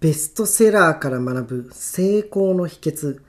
ベストセラーから学ぶ成功の秘訣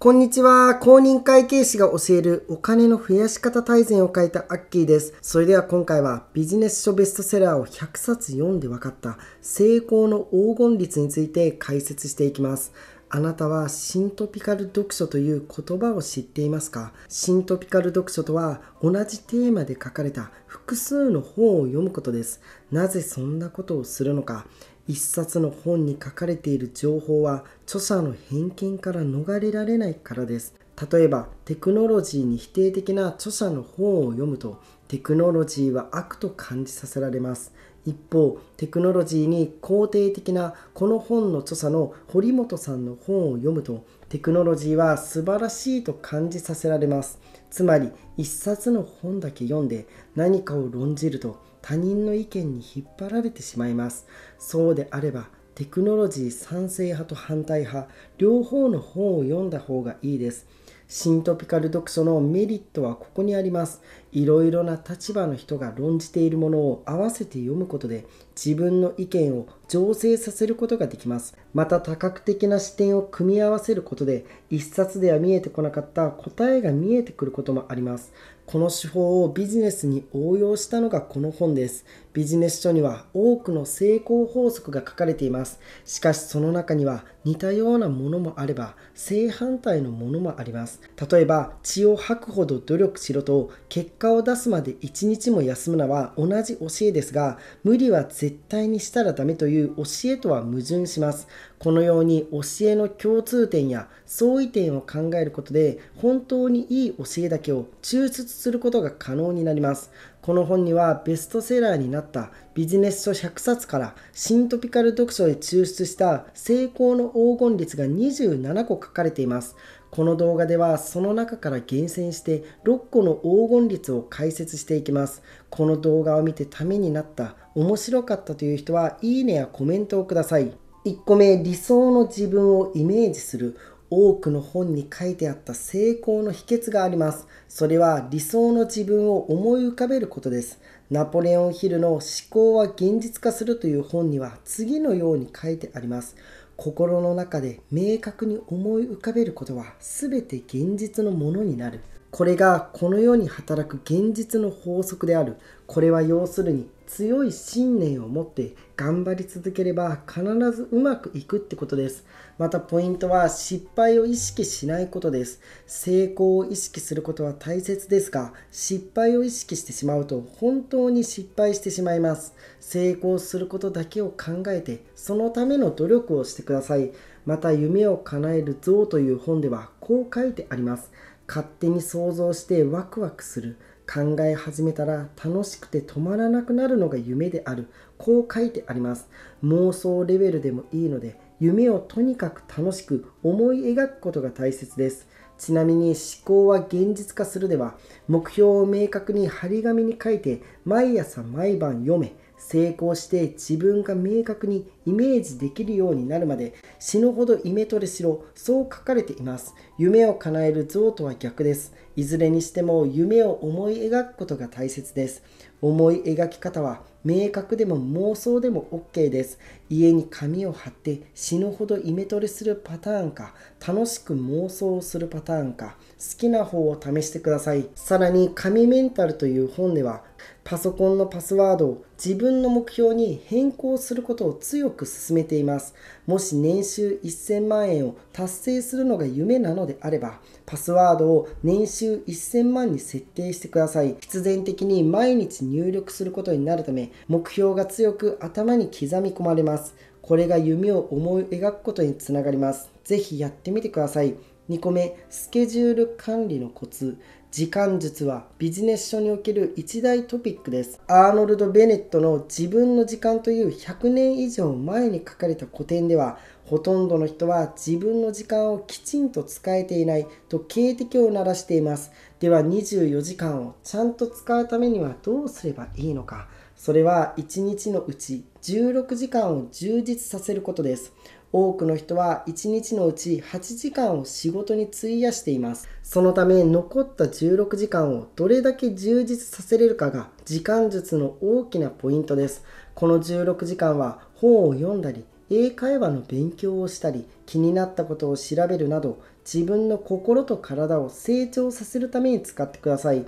こんにちは。公認会計士が教えるお金の増やし方大全を書いたアッキーです。それでは今回はビジネス書ベストセラーを100冊読んで分かった成功の黄金率について解説していきます。あなたはシントピカル読書という言葉を知っていますかシントピカル読書とは同じテーマで書かれた複数の本を読むことです。なぜそんなことをするのか一冊の本に書かれている情報は著者の偏見から逃れられないからです。例えばテクノロジーに否定的な著者の本を読むとテクノロジーは悪と感じさせられます。一方テクノロジーに肯定的なこの本の著者の堀本さんの本を読むとテクノロジーは素晴らしいと感じさせられますつまり一冊の本だけ読んで何かを論じると他人の意見に引っ張られてしまいますそうであればテクノロジー賛成派と反対派両方の本を読んだ方がいいです新トピカル読書のメリットはここにありますいろいろな立場の人が論じているものを合わせて読むことで自分の意見を醸成させることができますまた多角的な視点を組み合わせることで一冊では見えてこなかった答えが見えてくることもありますこの手法をビジネスに応用したのがこの本ですビジネス書には多くの成功法則が書かれていますしかしその中には似たようなものもあれば正反対のものもあります例えば血を吐くほど努力しろと結果果を出すまで一日も休むのは同じ教えですが、無理は絶対にしたらダメという教えとは矛盾します。このように教えの共通点や相違点を考えることで、本当にいい教えだけを抽出することが可能になります。この本にはベストセラーになったビジネス書100冊から新トピカル読書で抽出した成功の黄金率が27個書かれています。この動画ではその中から厳選して6個の黄金率を解説していきますこの動画を見てためになった面白かったという人はいいねやコメントをください1個目理想の自分をイメージする多くの本に書いてあった成功の秘訣がありますそれは理想の自分を思い浮かべることですナポレオンヒルの思考は現実化するという本には次のように書いてあります心の中で明確に思い浮かべることは全て現実のものになるこれがこの世に働く現実の法則であるこれは要するに強い信念を持って頑張り続ければ必ずうまくいくってことですまたポイントは失敗を意識しないことです成功を意識することは大切ですが失敗を意識してしまうと本当に失敗してしまいます成功することだけを考えてそのための努力をしてくださいまた夢を叶える像という本ではこう書いてあります勝手に想像してワクワクする考え始めたら楽しくて止まらなくなるのが夢であるこう書いてあります妄想レベルでもいいので夢をとにかく楽しく思い描くことが大切ですちなみに思考は現実化するでは目標を明確に張り紙に書いて毎朝毎晩読め成功して自分が明確にイメージできるようになるまで死ぬほどイメトレしろそう書かれています夢を叶える像とは逆ですいずれにしても夢を思い描くことが大切です思い描き方は明確でも妄想でも OK です家に紙を貼って死ぬほどイメトレするパターンか楽しく妄想をするパターンか好きな方を試してくださいさらに紙メンタルという本ではパソコンのパスワードを自分の目標に変更することを強く勧めています。もし年収1000万円を達成するのが夢なのであれば、パスワードを年収1000万に設定してください。必然的に毎日入力することになるため、目標が強く頭に刻み込まれます。これが夢を思い描くことにつながります。ぜひやってみてください。2個目スケジュール管理のコツ時間術はビジネス書における一大トピックですアーノルド・ベネットの「自分の時間」という100年以上前に書かれた古典ではほとんどの人は自分の時間をきちんと使えていないと警笛を鳴らしていますでは24時間をちゃんと使うためにはどうすればいいのかそれは1日のうち16時間を充実させることです多くの人は1日のうち8時間を仕事に費やしていますそのため残った16時間をどれだけ充実させれるかが時間術の大きなポイントですこの16時間は本を読んだり英会話の勉強をしたり気になったことを調べるなど自分の心と体を成長させるために使ってください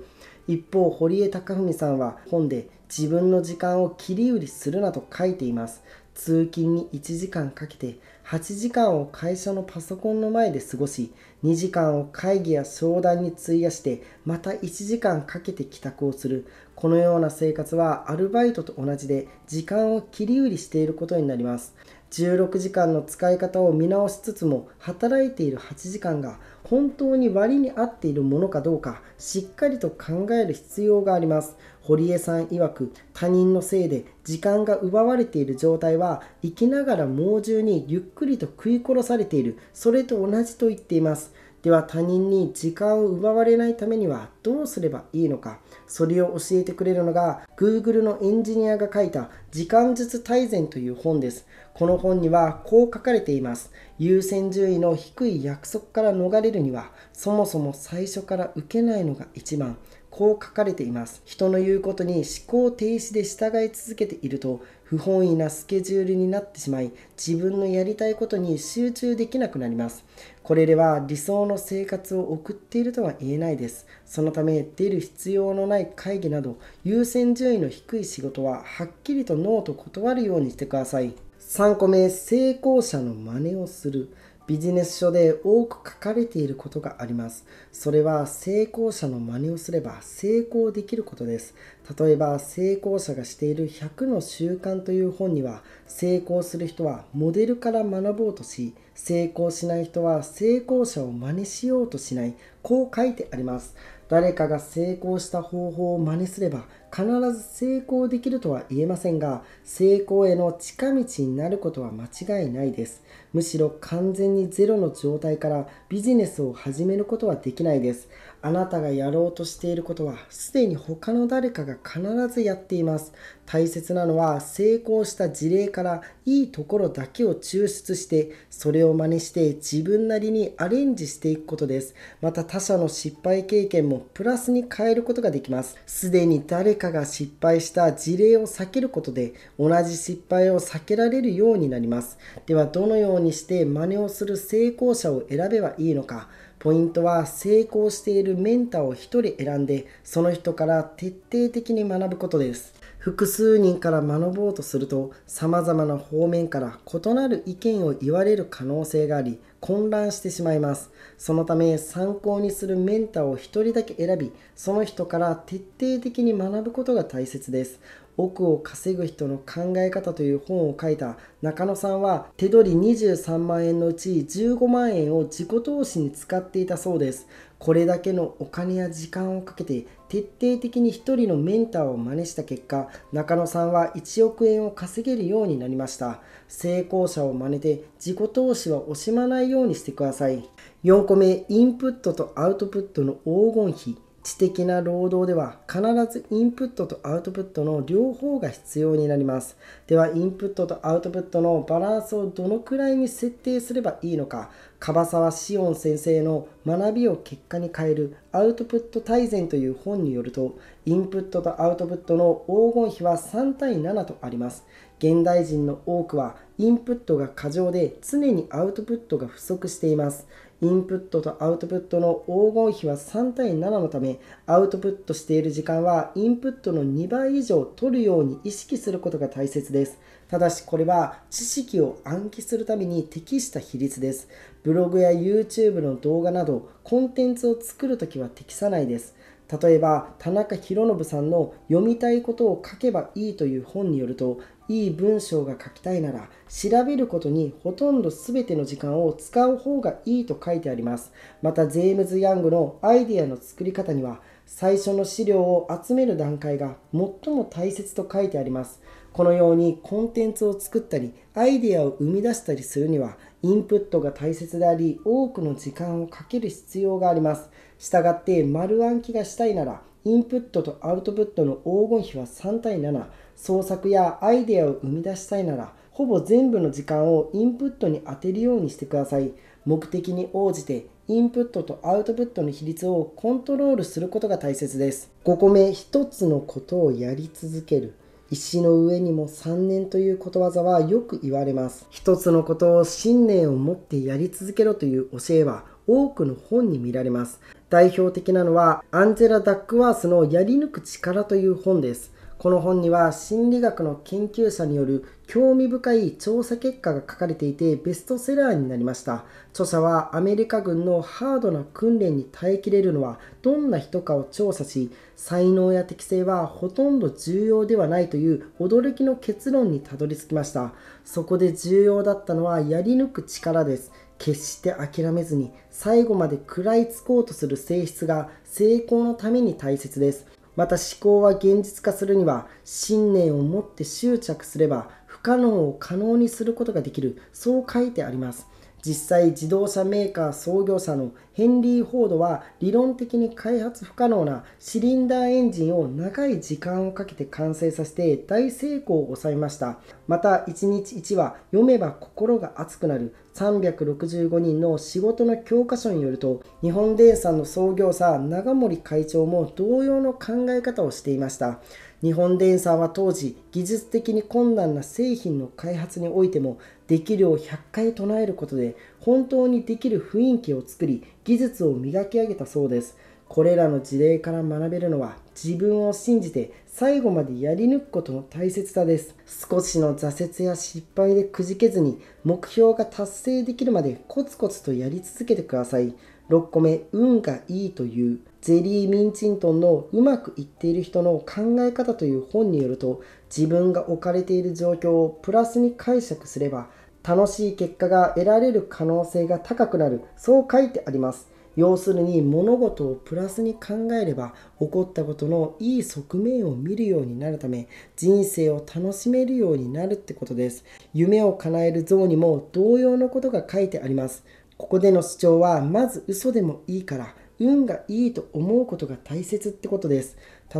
一方堀江貴文さんは本で自分の時間を切り売りするなと書いています通勤に1時間かけて8時間を会社のパソコンの前で過ごし2時間を会議や商談に費やしてまた1時間かけて帰宅をするこのような生活はアルバイトと同じで時間を切り売りしていることになります16時間の使い方を見直しつつも働いている8時間が本当に割に合っているものかどうかしっかりと考える必要があります堀江さん曰く他人のせいで時間が奪われている状態は生きながら猛獣にゆっくりと食い殺されているそれと同じと言っていますでは他人に時間を奪われないためにはどうすればいいのかそれを教えてくれるのが Google のエンジニアが書いた「時間術大全」という本ですこの本にはこう書かれています優先順位の低い約束から逃れるにはそもそも最初から受けないのが一番こう書かれています。人の言うことに思考停止で従い続けていると、不本意なスケジュールになってしまい、自分のやりたいことに集中できなくなります。これでは理想の生活を送っているとは言えないです。そのため、出る必要のない会議など、優先順位の低い仕事は、はっきりとノーと断るようにしてください。3個目、成功者の真似をする。ビジネス書で多く書かれていることがあります。それは成功者の真似をすれば成功できることです。例えば成功者がしている100の習慣という本には成功する人はモデルから学ぼうとし成功しない人は成功者を真似しようとしないこう書いてあります。誰かが成功した方法を真似すれば必ず成功できるとは言えませんが成功への近道になることは間違いないですむしろ完全にゼロの状態からビジネスを始めることはできないですあなたがやろうとしていることはすでに他の誰かが必ずやっています。大切なのは成功した事例からいいところだけを抽出してそれを真似して自分なりにアレンジしていくことです。また他者の失敗経験もプラスに変えることができます。すでに誰かが失敗した事例を避けることで同じ失敗を避けられるようになります。ではどのようにして真似をする成功者を選べばいいのか。ポイントは成功しているメンターを1人選んでその人から徹底的に学ぶことです複数人から学ぼうとするとさまざまな方面から異なる意見を言われる可能性があり混乱してしまいますそのため参考にするメンターを1人だけ選びその人から徹底的に学ぶことが大切です億を稼ぐ人の考え方という本を書いた中野さんは手取り23万円のうち15万円を自己投資に使っていたそうですこれだけのお金や時間をかけて徹底的に1人のメンターを真似した結果中野さんは1億円を稼げるようになりました成功者を真似て自己投資は惜しまないようにしてください4個目インプットとアウトプットの黄金比知的な労働では必ずインプットとアウトプットの両方が必要になりますではインプットとアウトプットのバランスをどのくらいに設定すればいいのか樺沢志音先生の「学びを結果に変えるアウトプット大全」という本によるとインプットとアウトプットの黄金比は3対7とあります現代人の多くはインプットが過剰で常にアウトプットが不足していますインプットとアウトプットの黄金比は3対7のためアウトプットしている時間はインプットの2倍以上取るように意識することが大切ですただしこれは知識を暗記するために適した比率ですブログや YouTube の動画などコンテンツを作るときは適さないです例えば田中博信さんの「読みたいことを書けばいい」という本によるといい文章が書きたいなら調べることにほとんど全ての時間を使う方がいいと書いてありますまたジェームズ・ヤングのアイデアの作り方には最初の資料を集める段階が最も大切と書いてありますこのようにコンテンツを作ったりアイデアを生み出したりするにはインプットが大切であり多くの時間をかける必要がありますしたがって丸暗記がしたいならインプットとアウトプットの黄金比は3対7創作やアイデアを生み出したいならほぼ全部の時間をインプットに当てるようにしてください目的に応じてインプットとアウトプットの比率をコントロールすることが大切です5個目1つのことをやり続ける石の上にも3年ということわざはよく言われます一つのことを信念を持ってやり続けろという教えは多くの本に見られます。代表的なのはアンジェラ・ダックワースのやり抜く力という本です。この本には心理学の研究者による興味深い調査結果が書かれていてベストセラーになりました著者はアメリカ軍のハードな訓練に耐えきれるのはどんな人かを調査し才能や適性はほとんど重要ではないという驚きの結論にたどり着きましたそこで重要だったのはやり抜く力です決して諦めずに最後まで食らいつこうとする性質が成功のために大切です。また思考は現実化するには信念を持って執着すれば不可能を可能にすることができるそう書いてあります実際自動車メーカー創業者のヘンリー・フォードは理論的に開発不可能なシリンダーエンジンを長い時間をかけて完成させて大成功を収めましたまた1日1話読めば心が熱くなる365人の仕事の教科書によると日本電産の創業者長森会長も同様の考え方をしていました日本電産は当時技術的に困難な製品の開発においてもできるを100回唱えることで本当にできる雰囲気を作り技術を磨き上げたそうですこれらの事例から学べるのは自分を信じて最後までやり抜くことの大切さです少しの挫折や失敗でくじけずに目標が達成できるまでコツコツとやり続けてください6個目、運がいいというゼリー・ミンチントンのうまくいっている人の考え方という本によると自分が置かれている状況をプラスに解釈すれば楽しい結果が得られる可能性が高くなるそう書いてあります要するに物事をプラスに考えれば起こったことのいい側面を見るようになるため人生を楽しめるようになるってことです夢を叶える像にも同様のことが書いてありますここでの主張は、まず嘘でもいいから、運がいいと思うことが大切ってことです。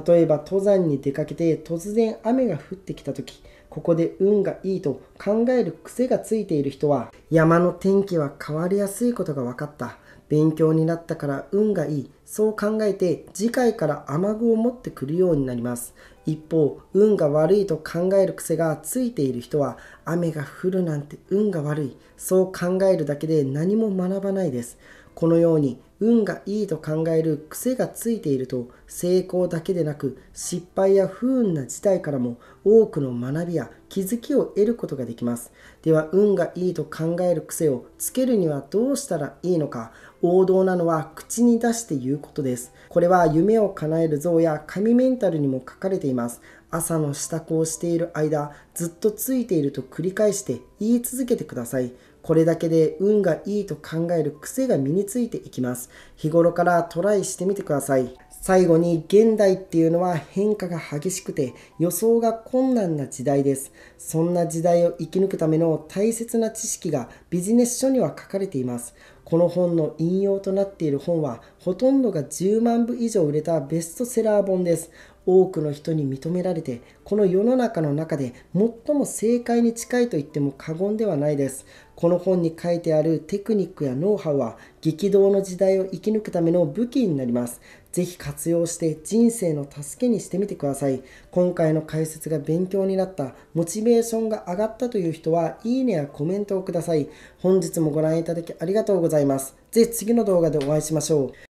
例えば登山に出かけて突然雨が降ってきた時、ここで運がいいと考える癖がついている人は、山の天気は変わりやすいことが分かった。勉強になったから運がいい。そう考えて次回から雨具を持ってくるようになります。一方運が悪いと考える癖がついている人は雨が降るなんて運が悪いそう考えるだけで何も学ばないですこのように運がいいと考える癖がついていると成功だけでなく失敗や不運な事態からも多くの学びや気づきを得ることができますでは運がいいと考える癖をつけるにはどうしたらいいのか王道なのは口に出して言うことですこれは夢を叶える像や神メンタルにも書かれています朝の支度をしている間ずっとついていると繰り返して言い続けてくださいこれだけで運がいいと考える癖が身についていきます。日頃からトライしてみてください。最後に現代っていうのは変化が激しくて予想が困難な時代です。そんな時代を生き抜くための大切な知識がビジネス書には書かれています。この本の引用となっている本はほとんどが10万部以上売れたベストセラー本です。多くの人に認められてこの世の中の中で最も正解に近いと言っても過言ではないですこの本に書いてあるテクニックやノウハウは激動の時代を生き抜くための武器になります。ぜひ活用して人生の助けにしてみてください。今回の解説が勉強になった、モチベーションが上がったという人は、いいねやコメントをください。本日もご覧いただきありがとうございます。ぜひ次の動画でお会いしましょう。